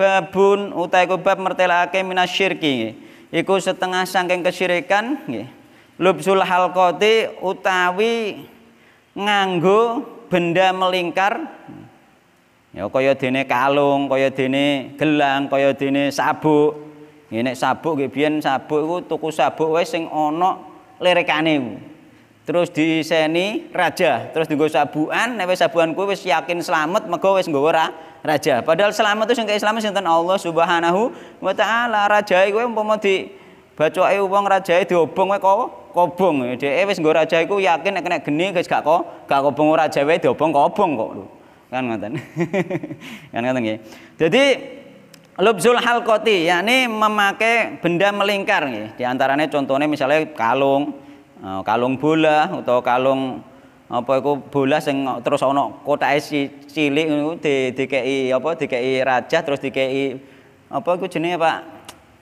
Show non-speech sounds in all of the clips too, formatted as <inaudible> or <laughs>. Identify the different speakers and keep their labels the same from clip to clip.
Speaker 1: babun utai ku bab mertelake minasyirki iku setengah sangking kesyirikan nggih lubsul halkoti utawi nganggo benda melingkar ya kaya dene kalung kaya dene gelang kaya dene sabuk nggih sabuk nggih sabuk iku tuku sabuk wis sing ana lirekane terus di sini raja, terus gue sabuan, nabi sabuan gue wes yakin selamat, mego wes gue ora raja. Padahal selamat itu sing Islam sinten Allah Subhanahu wa taala. Raja kuwi umpama di obong wong rajae diobong bong kobong. Dheke wes gue raja iku yakin nek nek geni guys gak kok gak kobong ora jawe diobong kobong kok lu Kan ngatain, <laughs> kan ngatain nggih. Jadi Lubzul ya yakni memakai benda melingkar nih. Di antaranya contohnya misalnya kalung, Eh, kalung bola atau kalung apa iku bola sing terus ana kotake cilik niku di dikeki apa dikeki Raja terus dikeki apa iku jenenge Pak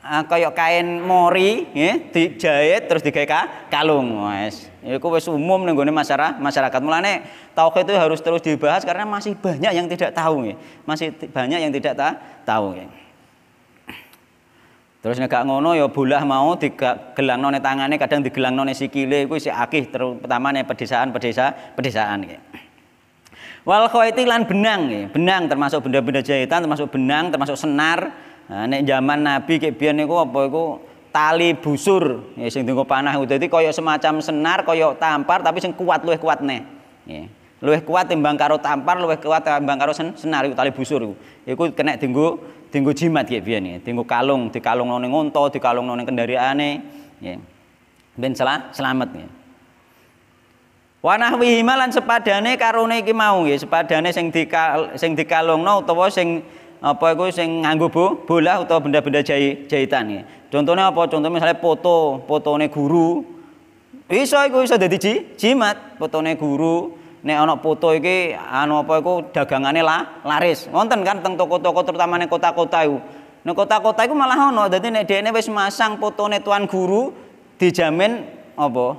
Speaker 1: ah, kaya kain mori nggih dijahit terus digawe kalung wis iku wis umum ning gone masyarakat masyarakat mulane tauhid itu harus terus dibahas karena masih banyak yang tidak tahu nggih masih banyak yang tidak ta tahu nggih Terus nek gak ngono ya bolah mau digelangno nek tangane kadang digelangno nek sikile kuwi isih akeh terutama nek pedesaan pedesa pedesaan ya. Wal khaiti lan benang nih Benang termasuk benda-benda jahitan, termasuk benang, termasuk senar. Nah, nek zaman Nabi kek biyen niku apa iku tali busur ya sing dienggo panah itu iki kaya semacam senar kaya tampar tapi sing kuat luwih kuat neh luwih kuat timbang karo tampar, luwih kuat timbang karo sen, senar iku tali busur iku. Iku kena dinggo dinggo jimat ya biyen ya, dinggo kalung, di kalung ning unta, kalung ning kendaraane ya. Ben selamat ya. Wanahwi Himalan sepadane karone iki mau ya, sepadane sing dikal, sing dikalungno utawa sing apa iku sing nganggo bo, bola utawa benda-benda jahit, jahitan ya. Contohnya apa? contoh misalnya foto, fotone guru. Iso iku iso dadi jimat, fotone guru, nek ana foto iki anu apa iku dagangane lah laris. wonten kan teng toko-toko terutama ning kota-kota iku. Nek kota-kota iku malah ana dadi nek dhekne wis masang fotone tuan guru dijamin apa?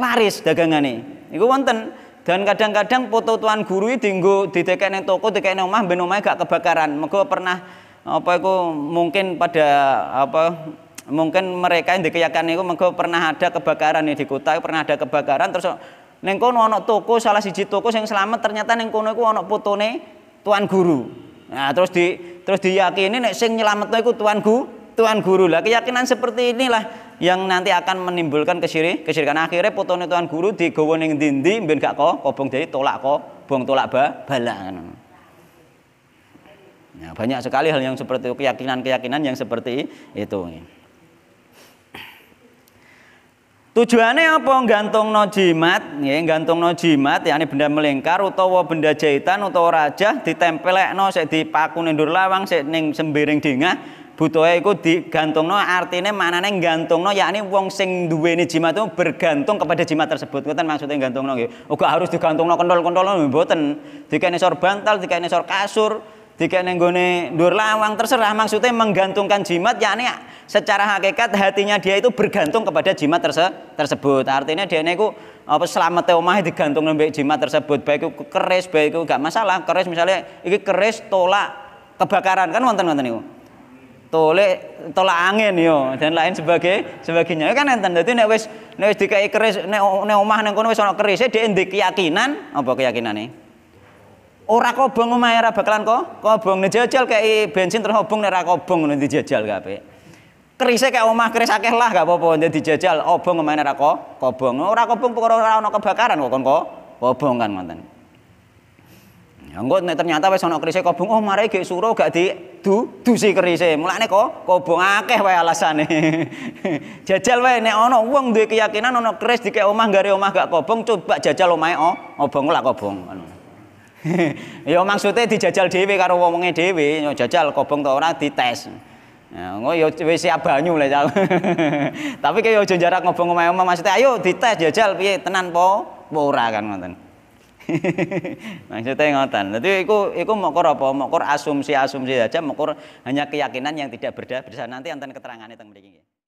Speaker 1: Laris dagangane. Iku wonten dan kadang-kadang foto tuan guru iki dienggo ditekek ning toko, ditekek ning omah ben omahe gak kebakaran. Mergo pernah apa iku mungkin pada apa mungkin mereka yang dikeyakan itu mereka pernah ada kebakaran nih di kota pernah ada kebakaran terus Neng kono ana toko salah siji toko sing selamat ternyata neng kono iku ana fotone tuan guru. Nah, terus di terus diyakini nek sing nyelametno iku tuan guru, tuan guru. Lah keyakinan seperti inilah yang nanti akan menimbulkan kesyirik, kesyirikan akhirnya fotone tuan guru digawa ning ndi-ndi ben gak kok kobong jadi tolak kok, bong tolak ba, balang. Nah, banyak sekali hal yang seperti keyakinan-keyakinan yang seperti itu. Tujuannya apa? Gantung no jimat, ya, gantung no jimat, ya, ini benda melingkar, utawa benda jahitan, utawa raja, ditempel no, saya dipaku nendur lawang, saya neng sembiring dingah, butuhnya itu digantung no, artinya mana neng gantung no, yakni wong sing ini jimat itu bergantung kepada jimat tersebut, kan maksudnya gantung no, ya. Oga harus digantung no, kontol-kontol no, tiga ini sor bantal, ini sor kasur, Dikek nenggone dur lawang terserah maksudnya menggantungkan jimat ya yakni secara hakikat hatinya dia itu bergantung kepada jimat terse tersebut. Artinya dia niku apa selamat omah digantung nembek jimat tersebut baik itu keris baik itu gak masalah keris misalnya ini keris tolak kebakaran kan wonten wonten itu tolak tolak angin yo dan lain sebagai sebagainya kan enten jadi nek wis nek wis dikai keris nek nek omah nang kono wis ana kerisnya dia keyakinan apa keyakinan nih Ora kobong omahe ora bakalan kok kobong. Nek jajal kei bensin terhubung obong nek ora kobong nanti dijajal kabeh. Kerise kek omah keris akeh lah gak apa-apa nek dijajal obong omahe ora kobong. Ora kobong perkara ora ana kebakaran kok kon kok kobong kan ngoten. Ya engko nek ternyata wis ana kerise kobong, oh mare gek suruh gak di du dusi kerise. Mulane kok kobong akeh wae alasane. <laughs> jajal wae nek ana wong duwe keyakinan ana keris dikek omah gare omah gak kobong, coba jajal omahe oh obong lah kobong ya maksudnya dijajal Dewi karo wong-wonge yo jajal kobong ta ora dites. Ya, ya wis siap banyu lah <laughs> jal. Tapi kayak aja jarak ngobong omahe omah maksudnya ayo dites jajal piye tenan po apa ora kan ngoten. <laughs> maksudnya ngoten. Jadi iku iku mokor apa? Mokor asumsi-asumsi aja, mokor hanya keyakinan yang tidak berda berdasar nanti anten keterangannya teng mriki